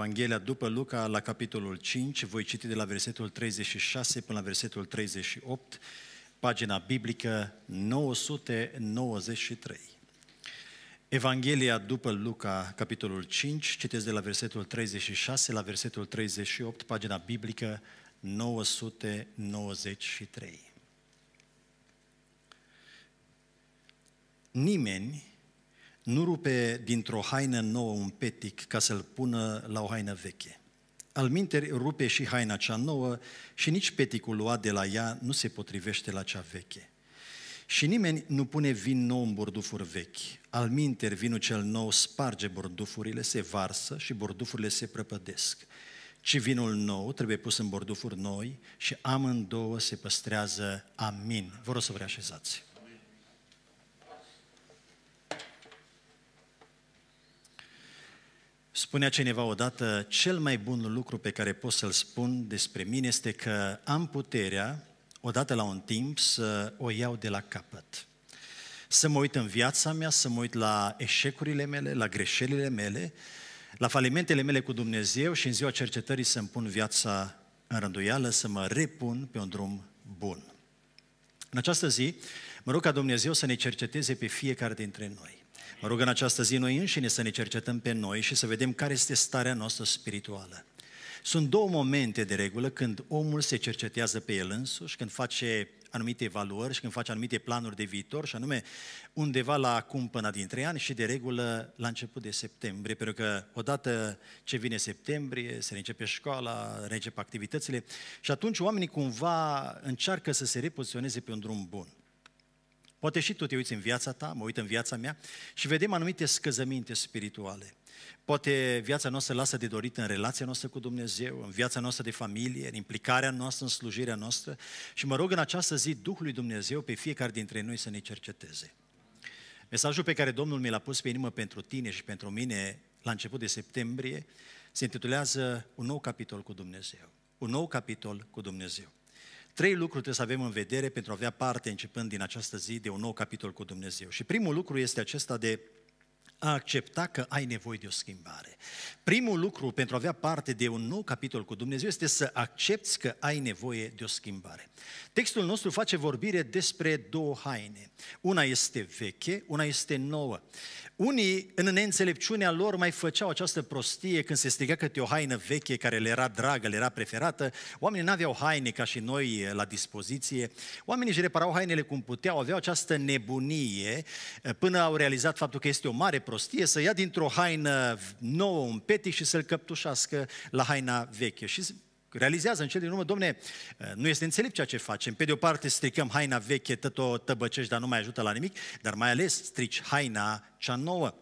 Evanghelia după Luca, la capitolul 5, voi citi de la versetul 36 până la versetul 38, pagina biblică 993. Evanghelia după Luca, capitolul 5, citesc de la versetul 36 la versetul 38, pagina biblică 993. Nimeni nu rupe dintr-o haină nouă un petic ca să-l pună la o haină veche. Al minteri rupe și haina cea nouă și nici peticul luat de la ea nu se potrivește la cea veche. Și nimeni nu pune vin nou în burdufuri vechi. Al minteri vinul cel nou sparge bordufurile, se varsă și bordufurile se prăpădesc. Ci vinul nou trebuie pus în bordufuri noi și amândouă se păstrează. Amin. Vă rog să vă reașezați. Spunea cineva odată, cel mai bun lucru pe care pot să-l spun despre mine este că am puterea, odată la un timp, să o iau de la capăt. Să mă uit în viața mea, să mă uit la eșecurile mele, la greșelile mele, la falimentele mele cu Dumnezeu și în ziua cercetării să-mi pun viața în rânduială, să mă repun pe un drum bun. În această zi, mă rog ca Dumnezeu să ne cerceteze pe fiecare dintre noi. Mă rog în această zi noi înșine să ne cercetăm pe noi și să vedem care este starea noastră spirituală. Sunt două momente de regulă când omul se cercetează pe el însuși, când face anumite valori și când face anumite planuri de viitor, și anume undeva la acum cumpăna dintre ani și de regulă la început de septembrie, pentru că odată ce vine septembrie, se începe școala, reîncep activitățile și atunci oamenii cumva încearcă să se repoziționeze pe un drum bun. Poate și tu te uiți în viața ta, mă uit în viața mea și vedem anumite scăzăminte spirituale. Poate viața noastră lasă de dorit în relația noastră cu Dumnezeu, în viața noastră de familie, în implicarea noastră, în slujirea noastră și mă rog în această zi Duhului Dumnezeu pe fiecare dintre noi să ne cerceteze. Mesajul pe care Domnul mi l-a pus pe inimă pentru tine și pentru mine la început de septembrie se intitulează Un nou capitol cu Dumnezeu. Un nou capitol cu Dumnezeu. Trei lucruri trebuie să avem în vedere pentru a avea parte, începând din această zi, de un nou capitol cu Dumnezeu. Și primul lucru este acesta de a accepta că ai nevoie de o schimbare. Primul lucru pentru a avea parte de un nou capitol cu Dumnezeu este să accepti că ai nevoie de o schimbare. Textul nostru face vorbire despre două haine. Una este veche, una este nouă. Unii, în neînțelepciunea lor, mai făceau această prostie când se striga că o haină veche care le era dragă, le era preferată. Oamenii nu aveau haine ca și noi eh, la dispoziție. Oamenii își reparau hainele cum puteau, aveau această nebunie eh, până au realizat faptul că este o mare prostie să ia dintr-o haină nouă un petic și să-l căptușească la haina veche. Și realizează în cel din urmă, domne, eh, nu este înțelept ceea ce facem. Pe de o parte stricăm haina veche, tot o tăbăcești, dar nu mai ajută la nimic, dar mai ales strici haina cea nouă.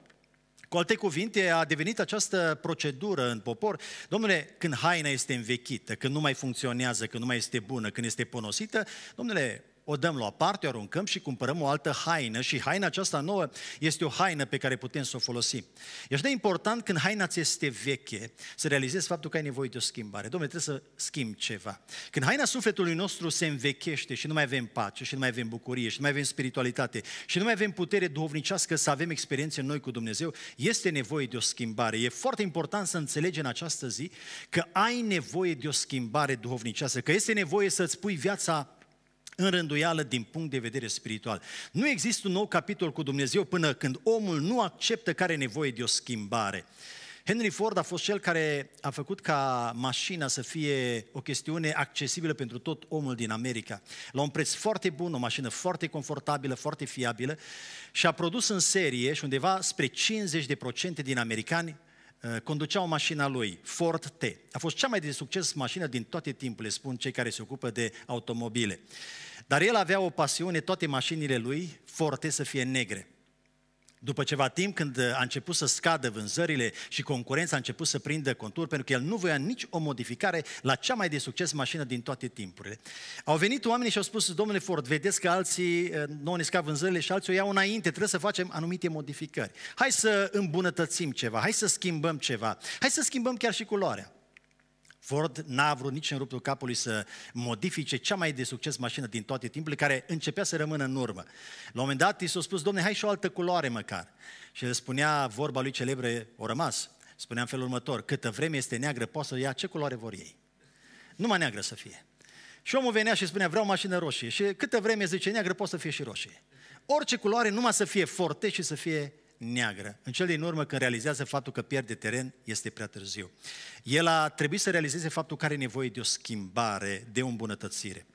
Cu alte cuvinte, a devenit această procedură în popor. Domnule, când haina este învechită, când nu mai funcționează, când nu mai este bună, când este ponosită, domnule, o dăm la o parte, o aruncăm și cumpărăm o altă haină și haina aceasta nouă este o haină pe care putem să o folosim. Este de important când haina ți este veche să realizezi faptul că ai nevoie de o schimbare. Domnule, trebuie să schimbi ceva. Când haina sufletului nostru se învechește și nu mai avem pace și nu mai avem bucurie și nu mai avem spiritualitate și nu mai avem putere duhovnicească să avem experiențe noi cu Dumnezeu, este nevoie de o schimbare. E foarte important să înțelegi în această zi că ai nevoie de o schimbare duhovnicească, că este nevoie să-ți pui viața în rânduială din punct de vedere spiritual. Nu există un nou capitol cu Dumnezeu până când omul nu acceptă care are nevoie de o schimbare. Henry Ford a fost cel care a făcut ca mașina să fie o chestiune accesibilă pentru tot omul din America. La un preț foarte bun, o mașină foarte confortabilă, foarte fiabilă și a produs în serie și undeva spre 50% din americani uh, conduceau mașina lui, Ford T. A fost cea mai de succes mașină din toate timpurile, spun cei care se ocupă de automobile. Dar el avea o pasiune, toate mașinile lui, forte să fie negre. După ceva timp, când a început să scadă vânzările și concurența a început să prindă contur, pentru că el nu voia nici o modificare la cea mai de succes mașină din toate timpurile, au venit oamenii și au spus, domnule Ford, vedeți că alții eh, nu ne scad vânzările și alții o iau înainte, trebuie să facem anumite modificări. Hai să îmbunătățim ceva, hai să schimbăm ceva, hai să schimbăm chiar și culoarea. Ford n-a vrut nici în ruptul capului să modifice cea mai de succes mașină din toate timpurile, care începea să rămână în urmă. La un moment dat i s-a spus, domne, hai și o altă culoare măcar. Și le spunea vorba lui celebre, o rămas, spunea în felul următor, câtă vreme este neagră, poate să ia ce culoare vor ei. Numai neagră să fie. Și omul venea și spunea, vreau mașină roșie. Și câtă vreme zice neagră, poate să fie și roșie. Orice culoare, numai să fie forte și să fie neagră. În cel din urmă, când realizează faptul că pierde teren, este prea târziu. El a trebuit să realizeze faptul că are nevoie de o schimbare, de o îmbunătățire.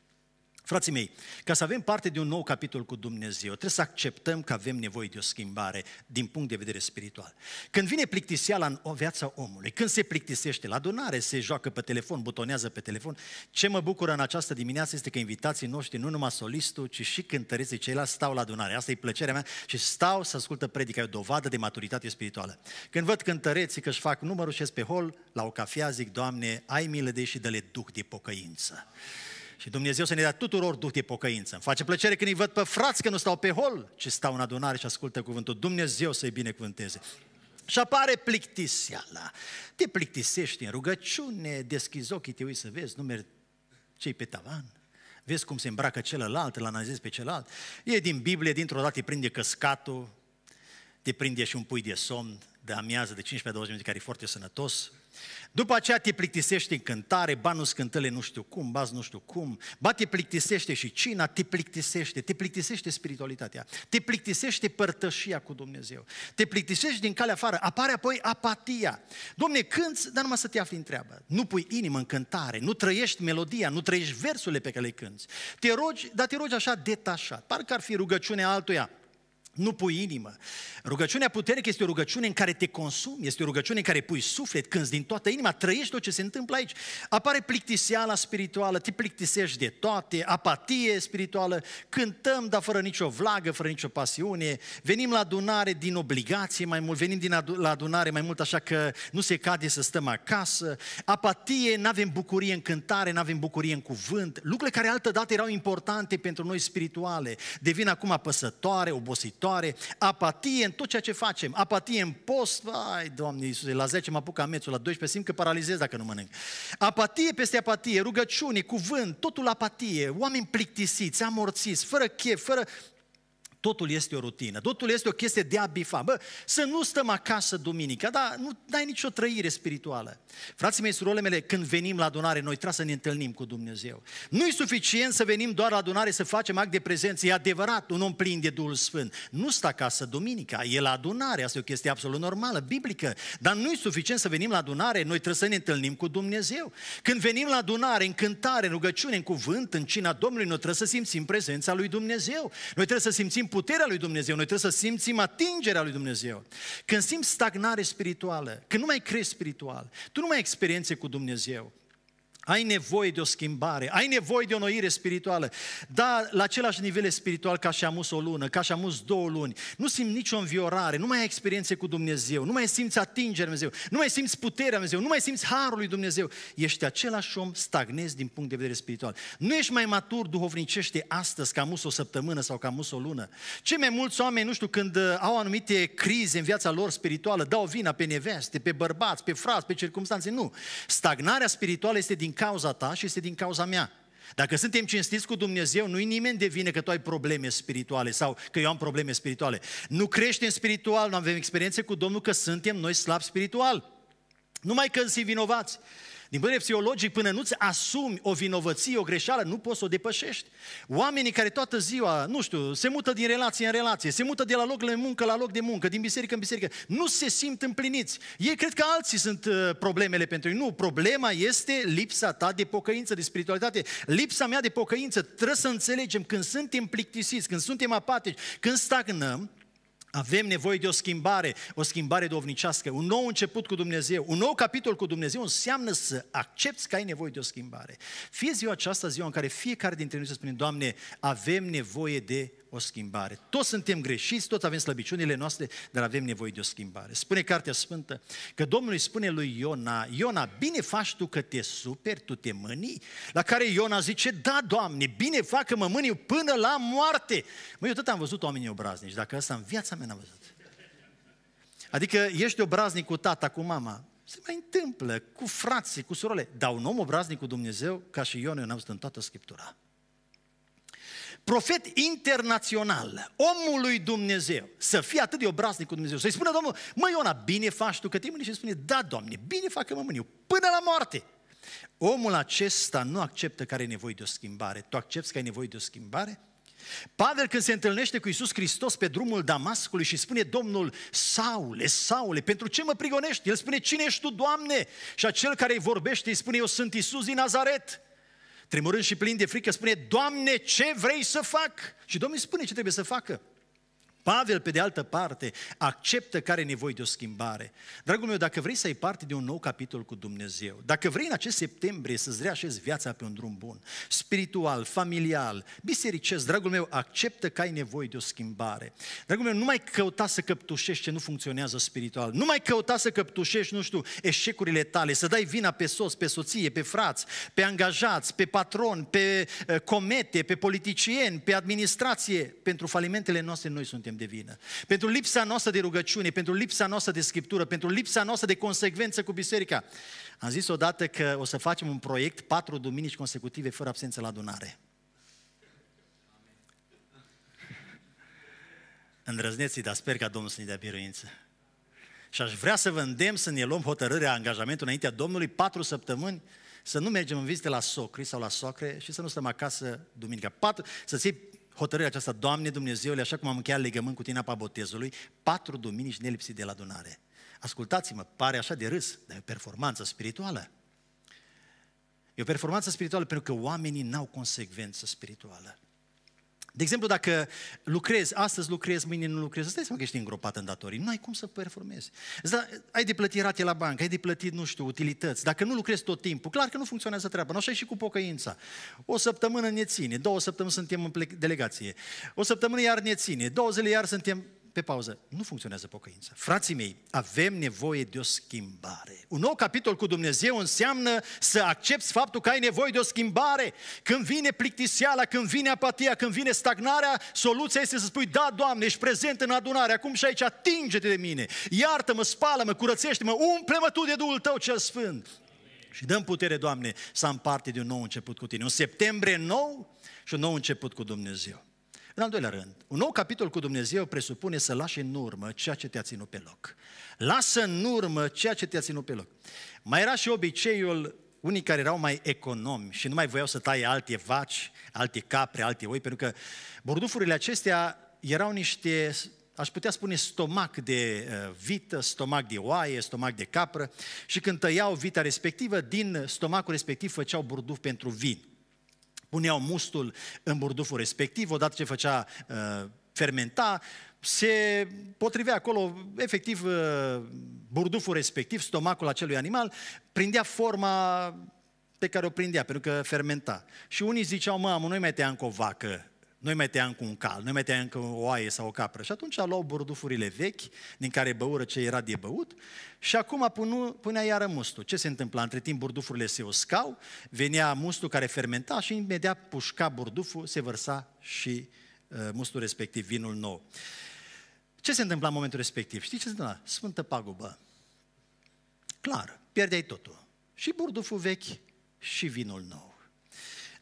Frații mei, ca să avem parte de un nou capitol cu Dumnezeu, trebuie să acceptăm că avem nevoie de o schimbare din punct de vedere spiritual. Când vine plictiseala în viața omului, când se plictisește la adunare, se joacă pe telefon, butonează pe telefon, ce mă bucură în această dimineață este că invitații noștri, nu numai solistul, ci și cântăreții ceilalți stau la adunare. Asta e plăcerea mea și stau să ascultă predica, e o dovadă de maturitate spirituală. Când văd cântăreții că își fac numărul și pe hol, la o cafea zic, Doamne, ai milă de ei și dă-le duc de pocăință. Și Dumnezeu să ne dea tuturor duh de pocăință. Îmi face plăcere când îi văd pe frați că nu stau pe hol, ci stau în adunare și ascultă cuvântul. Dumnezeu să-i binecuvânteze. Și apare plictiseala. Te plictisești în rugăciune, deschizi ochii, te uiți să vezi numeri cei pe tavan. Vezi cum se îmbracă celălalt, îl analizezi pe celălalt. E din Biblie, dintr-o dată te prinde căscatul, te prinde și un pui de somn de amiază de 15-20 minute, care e foarte sănătos, după aceea te plictisește în cântare, ba nu scântele nu știu cum, ba nu știu cum, ba te plictisește și cina, te plictisește, te plictisește spiritualitatea, te plictisește părtășia cu Dumnezeu, te plictisești din calea afară, apare apoi apatia. Domne, cânți, dar numai să te afli în treabă. Nu pui inimă în cântare, nu trăiești melodia, nu trăiești versurile pe care le cânți. Te rogi, dar te rogi așa detașat, parcă ar fi rugăciunea altuia nu pui inimă. Rugăciunea puternică este o rugăciune în care te consumi, este o rugăciune în care pui suflet, când din toată inima, trăiești tot ce se întâmplă aici. Apare plictiseala spirituală, te plictisești de toate, apatie spirituală, cântăm, dar fără nicio vlagă, fără nicio pasiune, venim la adunare din obligație mai mult, venim din adu- la adunare mai mult așa că nu se cade să stăm acasă, apatie, nu avem bucurie în cântare, nu avem bucurie în cuvânt, lucrurile care altădată erau importante pentru noi spirituale, devin acum apăsătoare, obositoare, plictisitoare, apatie în tot ceea ce facem, apatie în post, ai, Doamne Iisuse, la 10 mă apuc amețul, la 12 simt că paralizez dacă nu mănânc. Apatie peste apatie, rugăciune, cuvânt, totul apatie, oameni plictisiți, amorțiți, fără chef, fără Totul este o rutină, totul este o chestie de a bifa. Bă, să nu stăm acasă duminica, dar nu ai nicio trăire spirituală. Frații mei, surorile mele, când venim la adunare, noi trebuie să ne întâlnim cu Dumnezeu. Nu e suficient să venim doar la adunare să facem act de prezență. E adevărat, un om plin de Duhul Sfânt. Nu stă acasă duminica, e la adunare, asta e o chestie absolut normală, biblică. Dar nu e suficient să venim la adunare, noi trebuie să ne întâlnim cu Dumnezeu. Când venim la adunare, în cântare, în rugăciune, în cuvânt, în cina Domnului, noi trebuie să simțim prezența lui Dumnezeu. Noi trebuie să simțim puterea lui Dumnezeu, noi trebuie să simțim atingerea lui Dumnezeu. Când simți stagnare spirituală, când nu mai crești spiritual, tu nu mai ai experiențe cu Dumnezeu, ai nevoie de o schimbare, ai nevoie de o noire spirituală. Da, la același nivel spiritual ca și amus o lună, ca și amus două luni. Nu simți nicio înviorare, nu mai ai experiențe cu Dumnezeu, nu mai simți atingerea Dumnezeu, nu mai simți puterea Dumnezeu, nu mai simți harul lui Dumnezeu. Ești același om, stagnezi din punct de vedere spiritual. Nu ești mai matur duhovnicește astăzi ca amus o săptămână sau ca amus o lună. Cei mai mulți oameni, nu știu, când uh, au anumite crize în viața lor spirituală, dau vina pe neveste, pe bărbați, pe frați, pe circumstanțe. Nu. Stagnarea spirituală este din cauza ta și este din cauza mea. Dacă suntem cinstiți cu Dumnezeu, nu-i nimeni de vină că tu ai probleme spirituale sau că eu am probleme spirituale. Nu creștem spiritual, nu avem experiențe cu Domnul că suntem noi slabi spiritual. Numai că sunt vinovați. Din punct de vedere psihologic, până nu-ți asumi o vinovăție, o greșeală, nu poți să o depășești. Oamenii care toată ziua, nu știu, se mută din relație în relație, se mută de la loc de muncă la loc de muncă, din biserică în biserică, nu se simt împliniți. Ei cred că alții sunt uh, problemele pentru ei. Nu, problema este lipsa ta de pocăință, de spiritualitate. Lipsa mea de pocăință, trebuie să înțelegem când suntem plictisiți, când suntem apatici, când stagnăm, avem nevoie de o schimbare, o schimbare dovnicească, un nou început cu Dumnezeu, un nou capitol cu Dumnezeu înseamnă să accepti că ai nevoie de o schimbare. Fie ziua aceasta, ziua în care fiecare dintre noi să spunem, Doamne, avem nevoie de o schimbare. Toți suntem greșiți, toți avem slăbiciunile noastre, dar avem nevoie de o schimbare. Spune Cartea Sfântă că Domnul îi spune lui Iona, Iona, bine faci tu că te superi, tu te mâni? La care Iona zice, da, Doamne, bine fac că mă mâniu până la moarte. Măi, eu tot am văzut oamenii obraznici, dacă asta în viața mea n-am văzut. Adică ești obraznic cu tata, cu mama, se mai întâmplă cu frații, cu surorile. Dar un om obraznic cu Dumnezeu, ca și Ion, eu n-am văzut în toată Scriptura profet internațional, omul lui Dumnezeu, să fie atât de obraznic cu Dumnezeu, să-i spună Domnul, mă Iona, bine faci tu că te mâni și spune, da, Doamne, bine fac că mă mâniu, până la moarte. Omul acesta nu acceptă că are nevoie de o schimbare. Tu accepti că ai nevoie de o schimbare? Pavel când se întâlnește cu Iisus Hristos pe drumul Damascului și spune Domnul, Saule, Saule, pentru ce mă prigonești? El spune, cine ești tu, Doamne? Și acel care îi vorbește îi spune, eu sunt Iisus din Nazaret tremurând și plin de frică, spune, Doamne, ce vrei să fac? Și Domnul spune ce trebuie să facă. Pavel, pe de altă parte, acceptă că are nevoie de o schimbare. Dragul meu, dacă vrei să ai parte de un nou capitol cu Dumnezeu, dacă vrei în acest septembrie să-ți reașezi viața pe un drum bun, spiritual, familial, bisericesc, dragul meu, acceptă că ai nevoie de o schimbare. Dragul meu, nu mai căuta să căptușești ce nu funcționează spiritual, nu mai căuta să căptușești, nu știu, eșecurile tale, să dai vina pe sos, pe soție, pe frați, pe angajați, pe patron, pe eh, comete, pe politicieni, pe administrație. Pentru falimentele noastre noi suntem suntem de vină. Pentru lipsa noastră de rugăciune, pentru lipsa noastră de scriptură, pentru lipsa noastră de consecvență cu biserica. Am zis odată că o să facem un proiect patru duminici consecutive fără absență la adunare. Îndrăzneți, dar sper ca Domnul să ne dea biruință. Și aș vrea să vă îndemn să ne luăm hotărârea, angajamentul înaintea Domnului, patru săptămâni, să nu mergem în vizite la socri sau la soacre și să nu stăm acasă duminica. Patru, să ții hotărârea aceasta, Doamne Dumnezeule, așa cum am încheiat legământ cu tine apa botezului, patru duminici nelipsit de la adunare. Ascultați-mă, pare așa de râs, dar e o performanță spirituală. E o performanță spirituală pentru că oamenii n-au consecvență spirituală. De exemplu, dacă lucrezi, astăzi lucrezi, mâine nu lucrezi, stai să seama că ești îngropat în datorii. Nu ai cum să performezi. Da, ai de plătit rate la bancă, ai de plătit, nu știu, utilități. Dacă nu lucrezi tot timpul, clar că nu funcționează treaba. Nu așa e și cu pocăința. O săptămână ne ține, două săptămâni suntem în delegație. O săptămână iar ne ține, două zile iar suntem pe pauză, nu funcționează pocăința. Frații mei, avem nevoie de o schimbare. Un nou capitol cu Dumnezeu înseamnă să accepti faptul că ai nevoie de o schimbare. Când vine plictiseala, când vine apatia, când vine stagnarea, soluția este să spui, da, Doamne, ești prezent în adunare, acum și aici atinge-te de mine, iartă-mă, spală-mă, curățește-mă, umple-mă Tu de Duhul Tău cel Sfânt. Și dăm putere, Doamne, să am parte de un nou început cu Tine. Un septembrie nou și un nou început cu Dumnezeu. În al doilea rând, un nou capitol cu Dumnezeu presupune să lași în urmă ceea ce te-a ținut pe loc. Lasă în urmă ceea ce te-a ținut pe loc. Mai era și obiceiul unii care erau mai economi și nu mai voiau să taie alte vaci, alte capre, alte oi, pentru că bordufurile acestea erau niște aș putea spune stomac de uh, vită, stomac de oaie, stomac de capră și când tăiau vita respectivă, din stomacul respectiv făceau burduf pentru vin puneau mustul în burduful respectiv, odată ce făcea uh, fermenta, se potrivea acolo, efectiv, uh, burduful respectiv, stomacul acelui animal, prindea forma pe care o prindea, pentru că fermenta. Și unii ziceau, mă, noi mai tăiam cu o vacă noi mai tăiam cu un cal, noi mai tăiam cu o oaie sau o capră. Și atunci luau bordufurile vechi, din care băură ce era de băut, și acum punu, punea iară mustul. Ce se întâmpla? Între timp bordufurile se uscau, venea mustul care fermenta și imediat pușca burduful, se vărsa și uh, mustul respectiv, vinul nou. Ce se întâmpla în momentul respectiv? Știi ce se întâmpla? Sfântă pagubă. Clar, pierdeai totul. Și burduful vechi și vinul nou.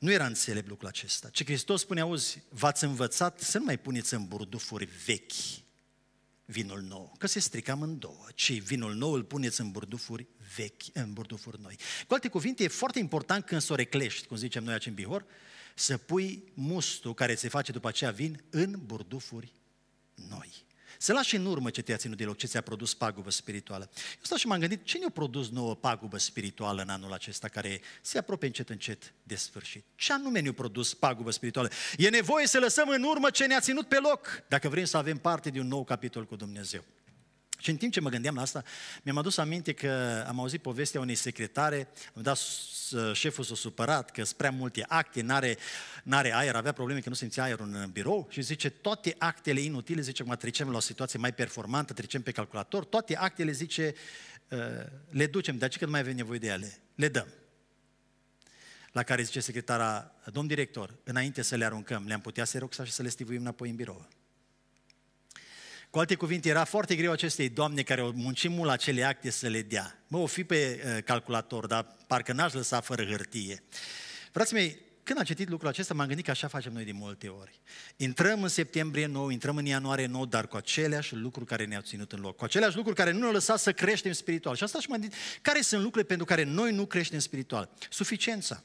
Nu era înțelept lucrul acesta. Ce Hristos spune, auzi, v-ați învățat să nu mai puneți în burdufuri vechi vinul nou, că se strică amândouă, ci vinul nou îl puneți în burdufuri vechi, în burdufuri noi. Cu alte cuvinte, e foarte important când s-o reclești, cum zicem noi aici în Bihor, să pui mustul care se face după aceea vin în burdufuri noi. Să lași în urmă ce te-a ținut de loc, ce ți-a produs pagubă spirituală. Eu stau și m-am gândit, ce ne-a produs nouă pagubă spirituală în anul acesta, care se apropie încet, încet de sfârșit? Ce anume ne-a produs pagubă spirituală? E nevoie să lăsăm în urmă ce ne-a ținut pe loc, dacă vrem să avem parte de un nou capitol cu Dumnezeu. Și în timp ce mă gândeam la asta, mi-am adus aminte că am auzit povestea unei secretare, am dat șeful s-a supărat că sunt prea multe acte, n-are, n-are aer, avea probleme că nu simțea aerul în birou și zice toate actele inutile, zice, mă trecem la o situație mai performantă, trecem pe calculator, toate actele, zice, ă, le ducem, de aceea nu mai avem nevoie de ele, le dăm. La care zice secretara, domn director, înainte să le aruncăm, le-am putea să roxa și să le stivuim înapoi în birou. Cu alte cuvinte, era foarte greu acestei doamne care au muncit mult cele acte să le dea. Mă, o fi pe uh, calculator, dar parcă n-aș lăsa fără hârtie. Frații mei, când am citit lucrul acesta, m-am gândit că așa facem noi de multe ori. Intrăm în septembrie nou, intrăm în ianuarie nou, dar cu aceleași lucruri care ne-au ținut în loc, cu aceleași lucruri care nu ne-au lăsat să creștem spiritual. Și asta și m-am gândit, care sunt lucrurile pentru care noi nu creștem spiritual? Suficiența.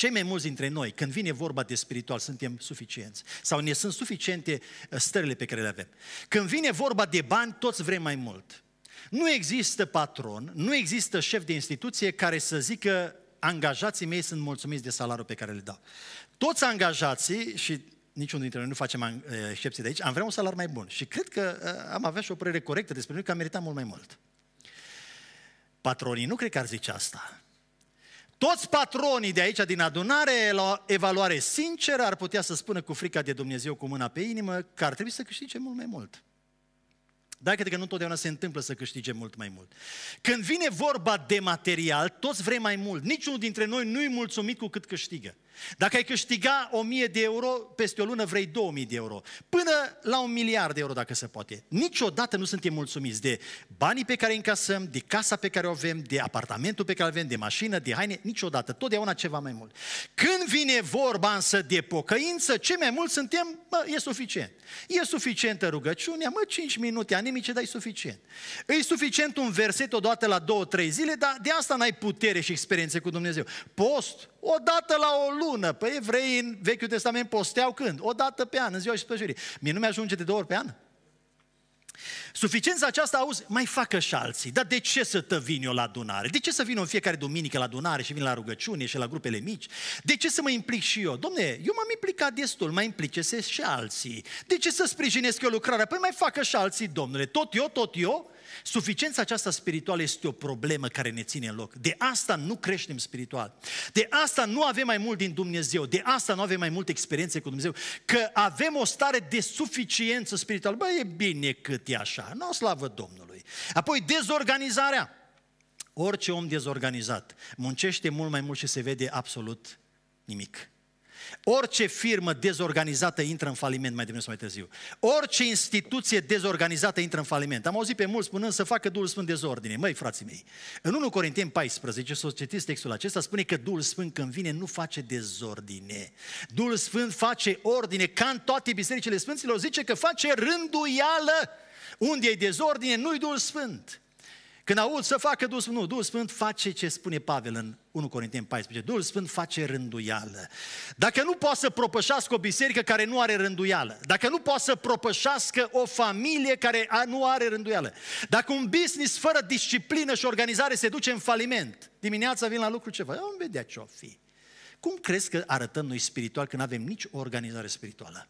Cei mai mulți dintre noi, când vine vorba de spiritual, suntem suficienți. Sau ne sunt suficiente uh, stările pe care le avem. Când vine vorba de bani, toți vrem mai mult. Nu există patron, nu există șef de instituție care să zică angajații mei sunt mulțumiți de salariul pe care le dau. Toți angajații, și niciunul dintre noi nu facem uh, excepții de aici, am vrea un salariu mai bun. Și cred că uh, am avea și o părere corectă despre noi, că am meritat mult mai mult. Patronii nu cred că ar zice asta. Toți patronii de aici, din adunare, la o evaluare sinceră, ar putea să spună cu frica de Dumnezeu cu mâna pe inimă că ar trebui să câștige mult mai mult. Dar cred că nu întotdeauna se întâmplă să câștige mult mai mult. Când vine vorba de material, toți vrem mai mult. Niciunul dintre noi nu-i mulțumit cu cât câștigă. Dacă ai câștiga 1000 de euro, peste o lună vrei 2000 de euro. Până la un miliard de euro, dacă se poate. Niciodată nu suntem mulțumiți de banii pe care îi încasăm, de casa pe care o avem, de apartamentul pe care îl avem, de mașină, de haine, niciodată. Totdeauna ceva mai mult. Când vine vorba însă de pocăință, ce mai mult suntem, mă, e suficient. E suficientă rugăciunea, mă, 5 minute animice, dar e suficient. E suficient un verset odată la 2-3 zile, dar de asta n-ai putere și experiențe cu Dumnezeu. Post, o dată la o lună, pe evrei în Vechiul Testament posteau când? O dată pe an, în ziua și spăjurii. Mie nu mi-ajunge de două ori pe an? Suficiența aceasta, auzi, mai facă și alții. Dar de ce să te vin eu la adunare? De ce să vin eu în fiecare duminică la adunare și vin la rugăciune și la grupele mici? De ce să mă implic și eu? Domne, eu m-am implicat destul, mai implice și alții. De ce să sprijinesc eu lucrarea? Păi mai facă și alții, domnule. Tot eu, tot eu? Suficiența aceasta spirituală este o problemă care ne ține în loc. De asta nu creștem spiritual. De asta nu avem mai mult din Dumnezeu. De asta nu avem mai multe experiențe cu Dumnezeu. Că avem o stare de suficiență spirituală. Bă, e bine cât e așa. Nu, n-o slavă Domnului. Apoi dezorganizarea. Orice om dezorganizat muncește mult mai mult și se vede absolut nimic. Orice firmă dezorganizată intră în faliment mai devreme sau mai târziu. Orice instituție dezorganizată intră în faliment. Am auzit pe mulți spunând să facă Duhul Sfânt dezordine. Măi, frații mei, în 1 Corinteni 14, să citiți textul acesta, spune că Duhul Sfânt când vine nu face dezordine. Duhul Sfânt face ordine, ca în toate bisericile Sfinților, zice că face rânduială. Unde e dezordine, nu-i Duhul Sfânt. Când aud să facă Duhul Sfânt, nu, Duhul Sfânt face ce spune Pavel în 1 Corinteni 14, Duhul Sfânt face rânduială. Dacă nu poate să propășească o biserică care nu are rânduială, dacă nu poate să propășească o familie care nu are rânduială, dacă un business fără disciplină și organizare se duce în faliment, dimineața vin la lucru ceva, vom vedea ce-o fi. Cum crezi că arătăm noi spiritual când nu avem nici o organizare spirituală?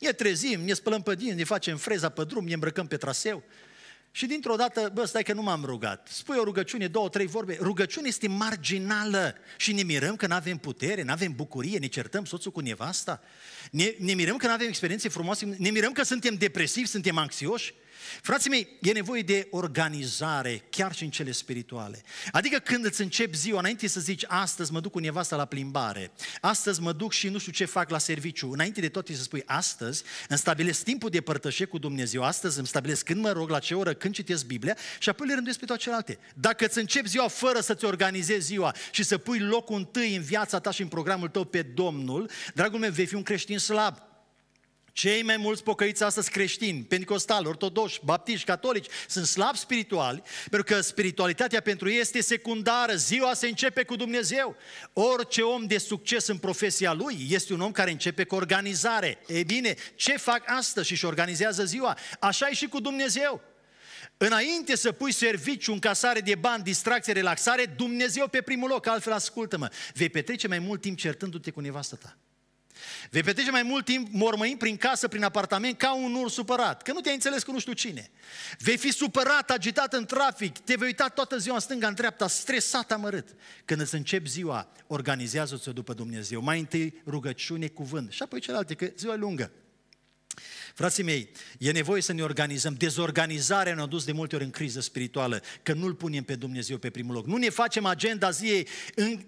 Ne trezim, ne spălăm pe din, ne facem freza pe drum, ne îmbrăcăm pe traseu, și dintr-o dată, bă, stai că nu m-am rugat. Spui o rugăciune, două, trei vorbe. Rugăciunea este marginală și ne mirăm că nu avem putere, nu avem bucurie, ne certăm soțul cu nevasta. Ne, ne mirăm că nu avem experiențe frumoase, ne mirăm că suntem depresivi, suntem anxioși. Frații mei, e nevoie de organizare, chiar și în cele spirituale. Adică când îți începi ziua, înainte să zici, astăzi mă duc cu nevasta la plimbare, astăzi mă duc și nu știu ce fac la serviciu, înainte de tot să spui, astăzi îmi stabilesc timpul de părtășie cu Dumnezeu, astăzi îmi stabilesc când mă rog, la ce oră, când citesc Biblia și apoi le rânduiesc pe toate celelalte. Dacă îți începi ziua fără să-ți organizezi ziua și să pui locul întâi în viața ta și în programul tău pe Domnul, dragul meu, vei fi un creștin slab. Cei mai mulți pocăiți astăzi creștini, pentecostali, ortodoși, baptiști, catolici, sunt slabi spirituali, pentru că spiritualitatea pentru ei este secundară. Ziua se începe cu Dumnezeu. Orice om de succes în profesia lui este un om care începe cu organizare. Ei bine, ce fac astăzi și-și organizează ziua? Așa e și cu Dumnezeu. Înainte să pui serviciu, încasare de bani, distracție, relaxare, Dumnezeu pe primul loc, altfel ascultă-mă. Vei petrece mai mult timp certându-te cu nevastă ta. Vei petrece mai mult timp mormăind prin casă, prin apartament, ca un ur supărat, că nu te-ai înțeles cu nu știu cine. Vei fi supărat, agitat în trafic, te vei uita toată ziua în stânga, în dreapta, stresat, amărât. Când îți începi ziua, organizează-ți-o după Dumnezeu. Mai întâi rugăciune, cuvânt și apoi celelalte, că ziua e lungă. Frații mei, e nevoie să ne organizăm. Dezorganizarea ne-a dus de multe ori în criză spirituală, că nu-L punem pe Dumnezeu pe primul loc. Nu ne facem agenda zilei,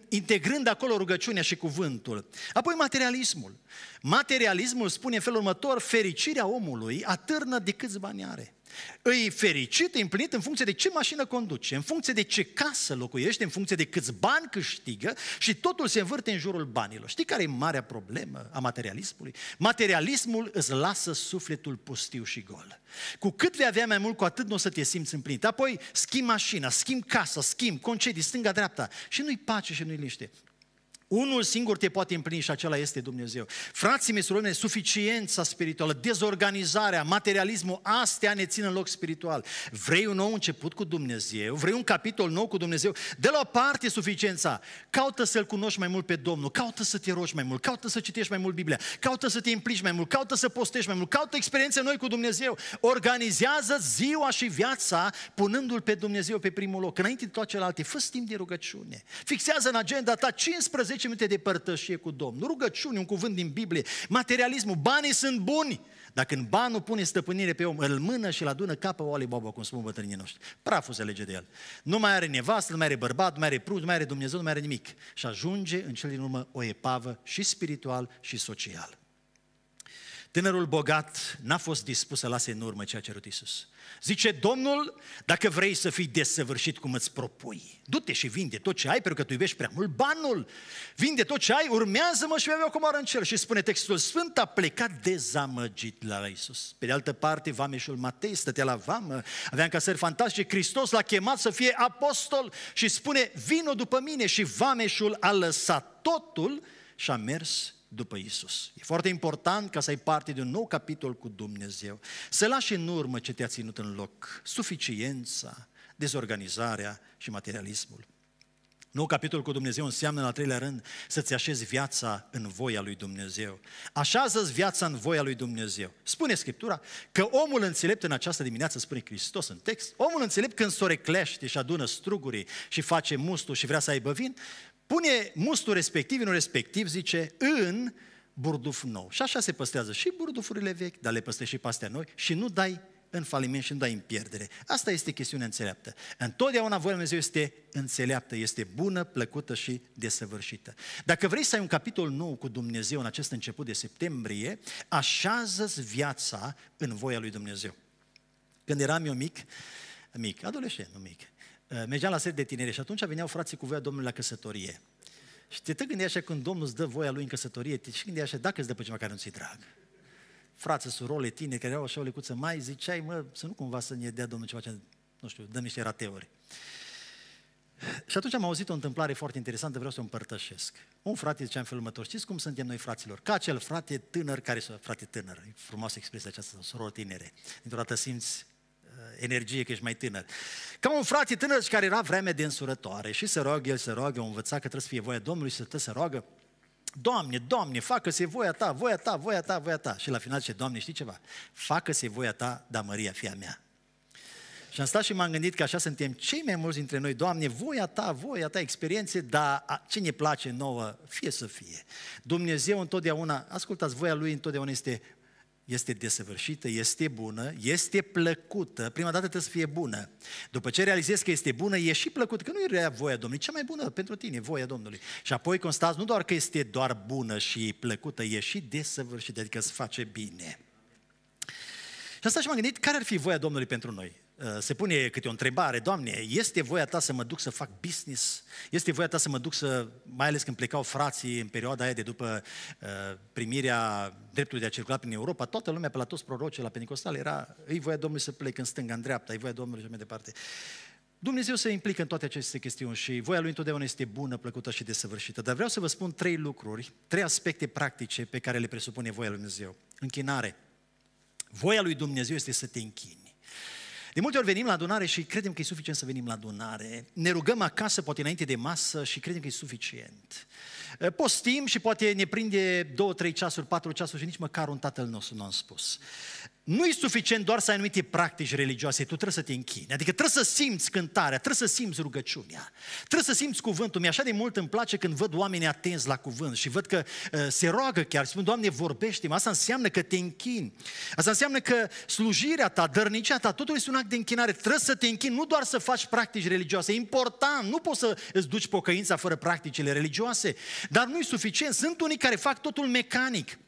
integrând acolo rugăciunea și cuvântul. Apoi materialismul. Materialismul spune în felul următor, fericirea omului atârnă de câți bani are. Îi fericit, îi împlinit în funcție de ce mașină conduce, în funcție de ce casă locuiește, în funcție de câți bani câștigă și totul se învârte în jurul banilor. Știi care e marea problemă a materialismului? Materialismul îți lasă sufletul pustiu și gol. Cu cât vei avea mai mult, cu atât nu o să te simți împlinit. Apoi schimb mașina, schimb casa, schimb concedii, stânga-dreapta și nu-i pace și nu-i liniște. Unul singur te poate împlini și acela este Dumnezeu. Frații mei, surorile, suficiența spirituală, dezorganizarea, materialismul, astea ne țin în loc spiritual. Vrei un nou început cu Dumnezeu? Vrei un capitol nou cu Dumnezeu? De la o parte suficiența. Caută să-L cunoști mai mult pe Domnul, caută să te rogi mai mult, caută să citești mai mult Biblia, caută să te implici mai mult, caută să postești mai mult, caută experiențe noi cu Dumnezeu. Organizează ziua și viața punându-L pe Dumnezeu pe primul loc. Înainte de toate celelalte, fă timp de rugăciune. Fixează în agenda ta 15 10 minute de părtășie cu Domnul, rugăciuni, un cuvânt din Biblie, materialismul, banii sunt buni. dacă când banul pune stăpânire pe om, îl mână și îl adună ca pe oale boba, cum spun bătrânii noștri. Praful se lege de el. Nu mai are nevastă, nu mai are bărbat, nu mai are prud, nu mai are Dumnezeu, nu mai are nimic. Și ajunge în cel din urmă o epavă și spiritual și social. Tânărul bogat n-a fost dispus să lase în urmă ce a cerut Isus. Zice, Domnul, dacă vrei să fii desăvârșit cum îți propui, du-te și vinde tot ce ai, pentru că tu iubești prea mult banul. Vinde tot ce ai, urmează-mă și vei avea comoară în cer. Și spune textul sfânt, a plecat dezamăgit la Isus. Pe de altă parte, vameșul Matei stătea la vamă, avea casări fantastice, Hristos l-a chemat să fie apostol și spune, vino după mine și vameșul a lăsat totul și a mers după Isus. E foarte important ca să ai parte de un nou capitol cu Dumnezeu. Să lași în urmă ce te-a ținut în loc, suficiența, dezorganizarea și materialismul. Nou capitol cu Dumnezeu înseamnă, în al treilea rând, să-ți așezi viața în voia lui Dumnezeu. Așează-ți viața în voia lui Dumnezeu. Spune Scriptura că omul înțelept în această dimineață, spune Hristos în text, omul înțelept când soreclește și adună strugurii și face mustul și vrea să aibă vin, Pune mustul respectiv, vinul respectiv, zice, în burduf nou. Și așa se păstrează și burdufurile vechi, dar le păstrezi și pastea noi și nu dai în faliment și nu dai în pierdere. Asta este chestiunea înțeleaptă. Întotdeauna voia Dumnezeu este înțeleaptă, este bună, plăcută și desăvârșită. Dacă vrei să ai un capitol nou cu Dumnezeu în acest început de septembrie, așează-ți viața în voia lui Dumnezeu. Când eram eu mic, mic, adolescent, nu mic, Eh, mergeam la set de tineri și atunci veneau frații cu voia Domnului la căsătorie. Și te, te gândeai așa când Domnul îți dă voia lui în căsătorie, te și gândeai așa dacă îți dă pe cineva care nu ți drag. Frață, surole, tine, care erau așa o lecuță mai, ziceai, mă, să nu cumva să ne dea Domnul ceva ce, nu știu, dăm niște rateori. Și atunci am auzit o întâmplare foarte interesantă, vreau să o împărtășesc. Un frate zicea în felul următor, știți cum suntem noi fraților? Ca acel frate tânăr care, frate tânăr, e frumoasă expresia aceasta, soror tinere. Dintr-o dată simți Uh, energie că ești mai tânăr. Ca un frate tânăr care era vreme de însurătoare și se roagă, el se roagă, o învăța că trebuie să fie voia Domnului și să tă se roagă. Doamne, Doamne, facă-se voia ta, voia ta, voia ta, voia ta. Și la final ce, Doamne, știi ceva? Facă-se voia ta, dar Maria, fia mea. Și am stat și m-am gândit că așa suntem cei mai mulți dintre noi, Doamne, voia Ta, voia Ta, experiențe, dar ce ne place nouă, fie să fie. Dumnezeu întotdeauna, ascultați, voia Lui întotdeauna este este desăvârșită, este bună, este plăcută. Prima dată trebuie să fie bună. După ce realizezi că este bună, e și plăcută, că nu e voia Domnului, cea mai bună pentru tine, voia Domnului. Și apoi constați nu doar că este doar bună și plăcută, e și desăvârșită, adică îți face bine. Și asta și m-am gândit, care ar fi voia Domnului pentru noi? Eh, se pune câte o întrebare, Doamne, este voia Ta să mă duc să fac business? Este voia Ta să mă duc să, mai ales când plecau frații în perioada aia de după eh, primirea dreptului de a circula prin Europa, toată lumea pe la toți prorocii, la Pentecostal, era, îi voia Domnului să plec în stânga, în dreapta, îi voia Domnului și mai departe. Dumnezeu se implică în toate aceste chestiuni și voia Lui întotdeauna este bună, plăcută și desăvârșită. Dar vreau să vă spun trei lucruri, trei aspecte practice pe care le presupune voia Lui Dumnezeu. Închinare. Voia Lui Dumnezeu este să te închini. De multe ori venim la adunare și credem că e suficient să venim la adunare. Ne rugăm acasă, poate înainte de masă și credem că e suficient. Postim și poate ne prinde două, trei ceasuri, patru, ceasuri și nici măcar un tatăl nostru nu a spus nu e suficient doar să ai anumite practici religioase, tu trebuie să te închini. Adică trebuie să simți cântarea, trebuie să simți rugăciunea, trebuie să simți cuvântul. Mi-așa de mult îmi place când văd oameni atenți la cuvânt și văd că uh, se roagă chiar, spun, Doamne, vorbește-mă, asta înseamnă că te închini. Asta înseamnă că slujirea ta, dărnicia ta, totul este un act de închinare. Trebuie să te închini, nu doar să faci practici religioase. E important, nu poți să îți duci pocăința fără practicile religioase, dar nu e suficient. Sunt unii care fac totul mecanic.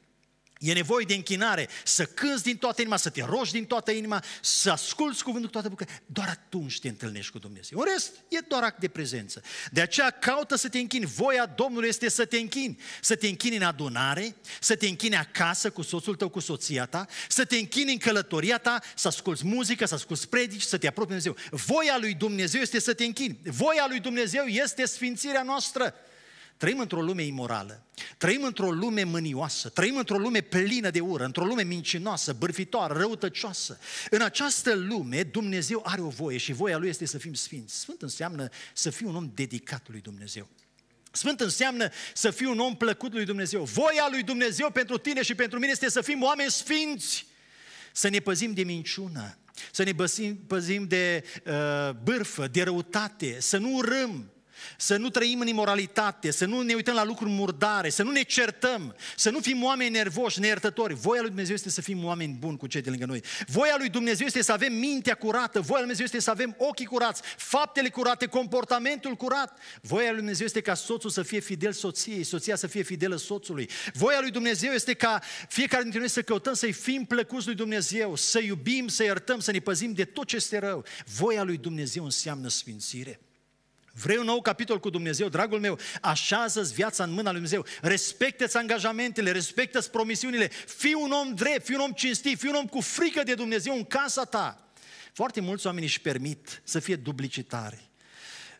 E nevoie de închinare, să cânți din toată inima, să te rogi din toată inima, să asculți cuvântul cu toată bucuria. Doar atunci te întâlnești cu Dumnezeu. În rest, e doar act de prezență. De aceea caută să te închini. Voia Domnului este să te închini. Să te închini în adunare, să te închini acasă cu soțul tău, cu soția ta, să te închini în călătoria ta, să asculți muzică, să asculți predici, să te apropii de Dumnezeu. Voia lui Dumnezeu este să te închini. Voia lui Dumnezeu este sfințirea noastră. Trăim într-o lume imorală, trăim într-o lume mânioasă, trăim într-o lume plină de ură, într-o lume mincinoasă, bârfitoare, răutăcioasă. În această lume Dumnezeu are o voie și voia Lui este să fim sfinți. Sfânt înseamnă să fii un om dedicat lui Dumnezeu. Sfânt înseamnă să fii un om plăcut lui Dumnezeu. Voia lui Dumnezeu pentru tine și pentru mine este să fim oameni sfinți, să ne păzim de minciună, să ne păzim, păzim de uh, bârfă, de răutate, să nu urâm, să nu trăim în imoralitate, să nu ne uităm la lucruri murdare, să nu ne certăm, să nu fim oameni nervoși, neiertători. Voia lui Dumnezeu este să fim oameni buni cu cei de lângă noi. Voia lui Dumnezeu este să avem mintea curată, voia lui Dumnezeu este să avem ochii curați, faptele curate, comportamentul curat. Voia lui Dumnezeu este ca soțul să fie fidel soției, soția să fie fidelă soțului. Voia lui Dumnezeu este ca fiecare dintre noi să căutăm să-i fim plăcuți lui Dumnezeu, să iubim, să iertăm, să ne păzim de tot ce este rău. Voia lui Dumnezeu înseamnă sfințire. Vrei un nou capitol cu Dumnezeu, dragul meu? Așează-ți viața în mâna lui Dumnezeu. respecte ți angajamentele, respecte ți promisiunile. Fii un om drept, fii un om cinstit, fii un om cu frică de Dumnezeu în casa ta. Foarte mulți oameni își permit să fie duplicitari.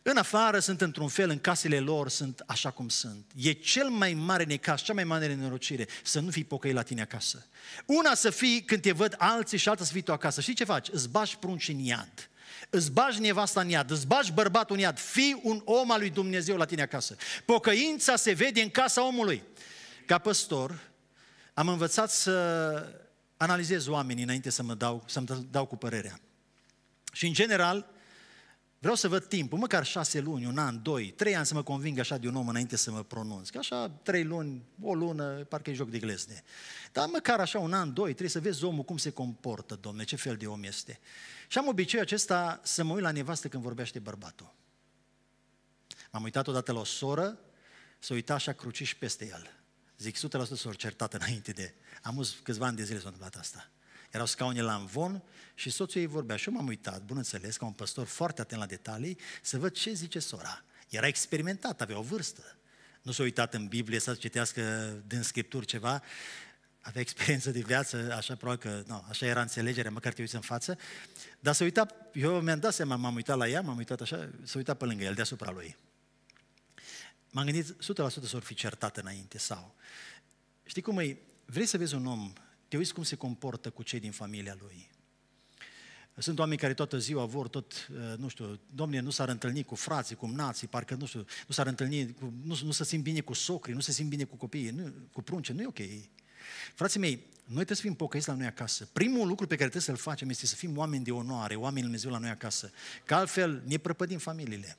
În afară sunt într-un fel, în casele lor sunt așa cum sunt. E cel mai mare necas, cea mai mare nenorocire să nu fii pocăit la tine acasă. Una să fii când te văd alții și alta să fii tu acasă. Știi ce faci? Îți bași prunci în iad îți bagi nevasta în iad, îți bagi bărbatul în iad, fii un om al lui Dumnezeu la tine acasă. Pocăința se vede în casa omului. Ca păstor, am învățat să analizez oamenii înainte să mă dau, să dau cu părerea. Și în general, vreau să văd timpul, măcar șase luni, un an, doi, trei ani să mă conving așa de un om înainte să mă pronunț. Că așa trei luni, o lună, parcă e joc de glezne. Dar măcar așa un an, doi, trebuie să vezi omul cum se comportă, domne, ce fel de om este. Și am obiceiul acesta să mă uit la nevastă când vorbește bărbatul. M-am uitat odată la o soră, să uita așa cruciș peste el. Zic, 100% s-au certat înainte de... Am uz câțiva ani de zile s-a întâmplat asta. Erau scaune la învon și soțul ei vorbea. Și eu m-am uitat, bun înțeles, ca un păstor foarte atent la detalii, să văd ce zice sora. Era experimentat, avea o vârstă. Nu s-a uitat în Biblie să citească din Scripturi ceva avea experiență de viață, așa probabil că, nu, așa era înțelegerea, măcar te uiți în față, dar să uita, eu mi-am dat seama, m-am uitat la ea, m-am uitat așa, să uita pe lângă el, deasupra lui. M-am gândit, 100% s-or fi certat înainte sau... Știi cum e? Vrei să vezi un om, te uiți cum se comportă cu cei din familia lui. Sunt oameni care toată ziua vor tot, eh, nu știu, domnule, nu s-ar întâlni cu frații, cu nații, parcă, nu știu, nu s-ar întâlni, cu, nu, nu se simt bine cu socrii, nu se simt bine cu copiii, nu, cu prunce, nu e ok. Frații mei, noi trebuie să fim pocăiți la noi acasă. Primul lucru pe care trebuie să-l facem este să fim oameni de onoare, oameni Lui Dumnezeu la noi acasă. Că altfel ne prăpădim familiile.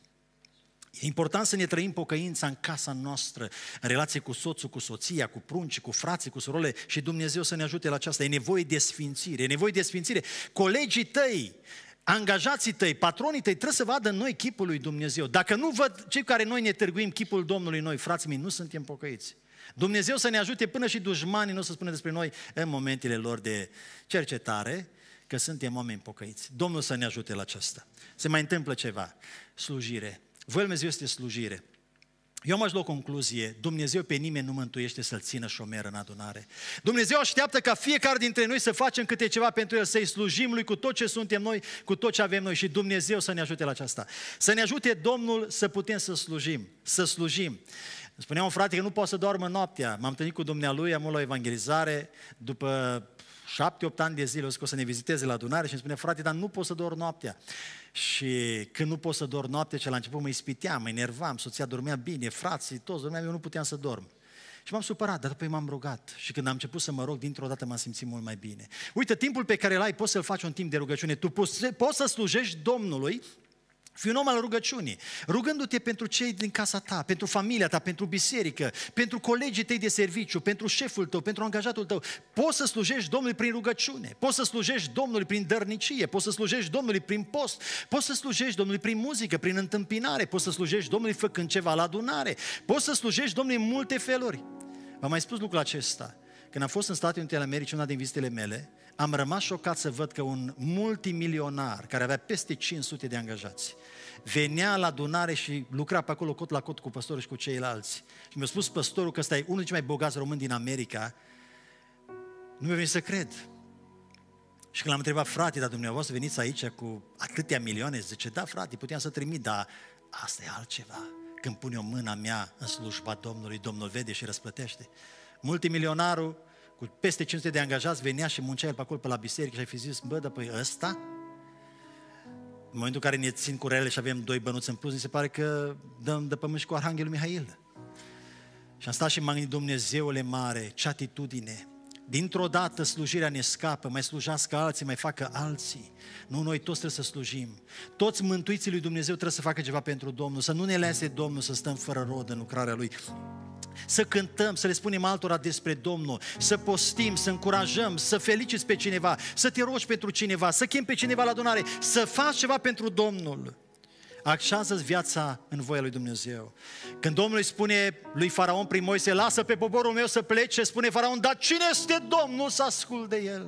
E important să ne trăim pocăința în casa noastră, în relație cu soțul, cu soția, cu prunci, cu frații, cu sorole și Dumnezeu să ne ajute la aceasta. E nevoie de sfințire, e nevoie de sfințire. Colegii tăi, angajații tăi, patronii tăi, trebuie să vadă în noi chipul lui Dumnezeu. Dacă nu văd cei care noi ne târguim chipul Domnului noi, frații mei, nu suntem pocăiți. Dumnezeu să ne ajute până și dușmanii nu o să spună despre noi în momentele lor de cercetare, că suntem oameni pocăiți. Domnul să ne ajute la aceasta. Se mai întâmplă ceva. Slujire. Voi Dumnezeu este slujire. Eu am ajuns la o concluzie. Dumnezeu pe nimeni nu mântuiește să-l țină șomer în adunare. Dumnezeu așteaptă ca fiecare dintre noi să facem câte ceva pentru El, să-i slujim Lui cu tot ce suntem noi, cu tot ce avem noi și Dumnezeu să ne ajute la aceasta. Să ne ajute Domnul să putem să slujim, să slujim. Spunea un frate că nu poate să doarmă noaptea. M-am întâlnit cu dumnealui, am o la evangelizare, după șapte, opt ani de zile o să ne viziteze la adunare și îmi spune, frate, dar nu pot să dorm noaptea. Și când nu pot să dorm noapte, ce la început mă ispiteam, mă enervam, soția dormea bine, frații, toți dormeam, eu nu puteam să dorm. Și m-am supărat, dar apoi m-am rugat. Și când am început să mă rog, dintr-o dată m-am simțit mult mai bine. Uite, timpul pe care îl ai poți să-l faci un timp de rugăciune. Tu poți, poți să slujești Domnului Fii un om al rugăciunii, rugându-te pentru cei din casa ta, pentru familia ta, pentru biserică, pentru colegii tăi de serviciu, pentru șeful tău, pentru angajatul tău. Poți să slujești Domnului prin rugăciune, poți să slujești Domnului prin dărnicie, poți să slujești Domnului prin post, poți să slujești Domnului prin muzică, prin întâmpinare, poți să slujești Domnului făcând ceva la adunare, poți să slujești Domnului în multe feluri. V-am mai spus lucrul acesta. Când am fost în Statele Unite ale Americii, una din vizitele mele, am rămas șocat să văd că un multimilionar care avea peste 500 de angajați venea la adunare și lucra pe acolo cot la cot cu păstorul și cu ceilalți. Și mi-a spus păstorul că ăsta e unul dintre mai bogați români din America. Nu mi-a venit să cred. Și când l-am întrebat, frate, dar dumneavoastră veniți aici cu atâtea milioane? Zice, da, frate, puteam să trimit, dar asta e altceva. Când pune o mâna mea în slujba Domnului, Domnul vede și răsplătește. Multimilionarul cu peste 500 de angajați, venea și muncea el pe acolo, pe la biserică și ai fi zis, bă, dar păi ăsta? În momentul în care ne țin cu rele și avem doi bănuți în plus, mi se pare că dăm de pământ și cu Arhanghelul Mihail. Și am stat și m-am gândit, Dumnezeule mare, ce atitudine, Dintr-o dată slujirea ne scapă, mai slujească alții, mai facă alții. Nu, noi toți trebuie să slujim. Toți mântuiții lui Dumnezeu trebuie să facă ceva pentru Domnul, să nu ne lase Domnul să stăm fără rod în lucrarea Lui să cântăm, să le spunem altora despre Domnul, să postim, să încurajăm, să feliciți pe cineva, să te rogi pentru cineva, să chem pe cineva la adunare, să faci ceva pentru Domnul. Așează viața în voia lui Dumnezeu. Când Domnul îi spune lui Faraon prin Moise, lasă pe poporul meu să plece, spune Faraon, dar cine este Domnul să ascult de el?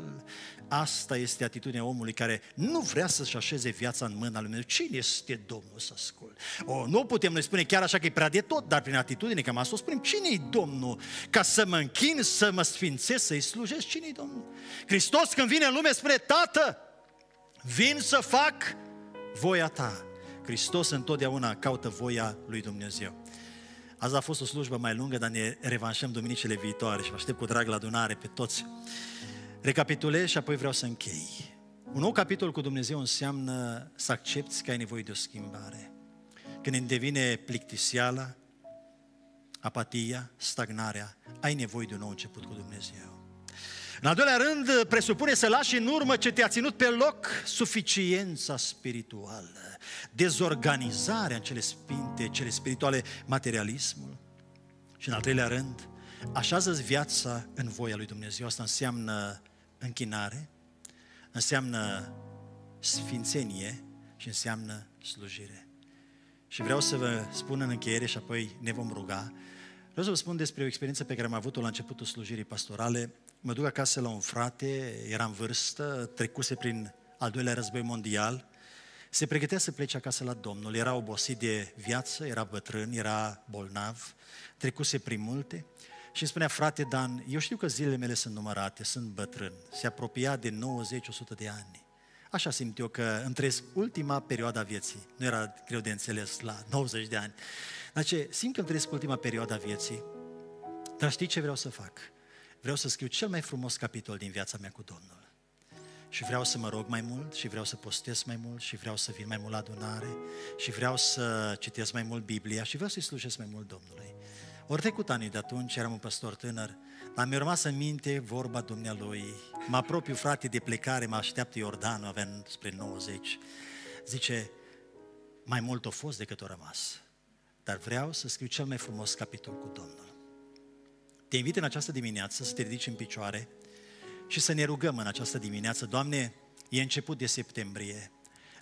Asta este atitudinea omului care nu vrea să-și așeze viața în mâna lui Dumnezeu. Cine este Domnul să ascult? O, nu putem noi spune chiar așa că e prea de tot, dar prin atitudine, că asta o spunem, cine e Domnul? Ca să mă închin, să mă sfințesc, să-i slujesc, cine e Domnul? Hristos când vine în lume spune, Tată, vin să fac voia ta. Hristos întotdeauna caută voia lui Dumnezeu. Azi a fost o slujbă mai lungă, dar ne revanșăm duminicile viitoare și vă aștept cu drag la adunare pe toți. Recapitulez și apoi vreau să închei. Un nou capitol cu Dumnezeu înseamnă să accepti că ai nevoie de o schimbare. Când îmi devine plictiseala, apatia, stagnarea, ai nevoie de un nou început cu Dumnezeu. În al doilea rând, presupune să lași în urmă ce te-a ținut pe loc suficiența spirituală, dezorganizarea în cele spinte, cele spirituale, materialismul. Și în al treilea rând, așează viața în voia lui Dumnezeu. Asta înseamnă închinare, înseamnă sfințenie și înseamnă slujire. Și vreau să vă spun în încheiere și apoi ne vom ruga. Vreau să vă spun despre o experiență pe care am avut-o la începutul slujirii pastorale. Mă duc acasă la un frate, era în vârstă, trecuse prin al doilea război mondial, se pregătea să plece acasă la Domnul, era obosit de viață, era bătrân, era bolnav, trecuse prin multe și îmi spunea, frate Dan, eu știu că zilele mele sunt numărate, sunt bătrân, se apropia de 90-100 de ani. Așa simt eu că întresc ultima perioadă a vieții. Nu era greu de înțeles la 90 de ani. Dar ce, simt că întresc ultima perioadă a vieții, dar știi ce vreau să fac? Vreau să scriu cel mai frumos capitol din viața mea cu Domnul. Și vreau să mă rog mai mult, și vreau să postez mai mult, și vreau să vin mai mult la adunare, și vreau să citesc mai mult Biblia, și vreau să-i slujesc mai mult Domnului. Ori trecut anii de atunci, eram un păstor tânăr, dar mi-a rămas în minte vorba dumnealui. Mă apropiu, frate, de plecare, mă așteaptă Iordan, avem spre 90. Zice, mai mult o fost decât o rămas, dar vreau să scriu cel mai frumos capitol cu Domnul. Te invit în această dimineață să te ridici în picioare și să ne rugăm în această dimineață, Doamne, e început de septembrie,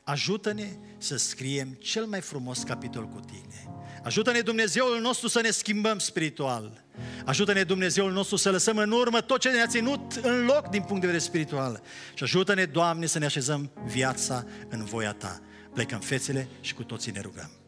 ajută-ne să scriem cel mai frumos capitol cu Tine Ajută-ne Dumnezeul nostru să ne schimbăm spiritual. Ajută-ne Dumnezeul nostru să lăsăm în urmă tot ce ne-a ținut în loc din punct de vedere spiritual. Și ajută-ne, Doamne, să ne așezăm viața în voia Ta. Plecăm fețele și cu toții ne rugăm.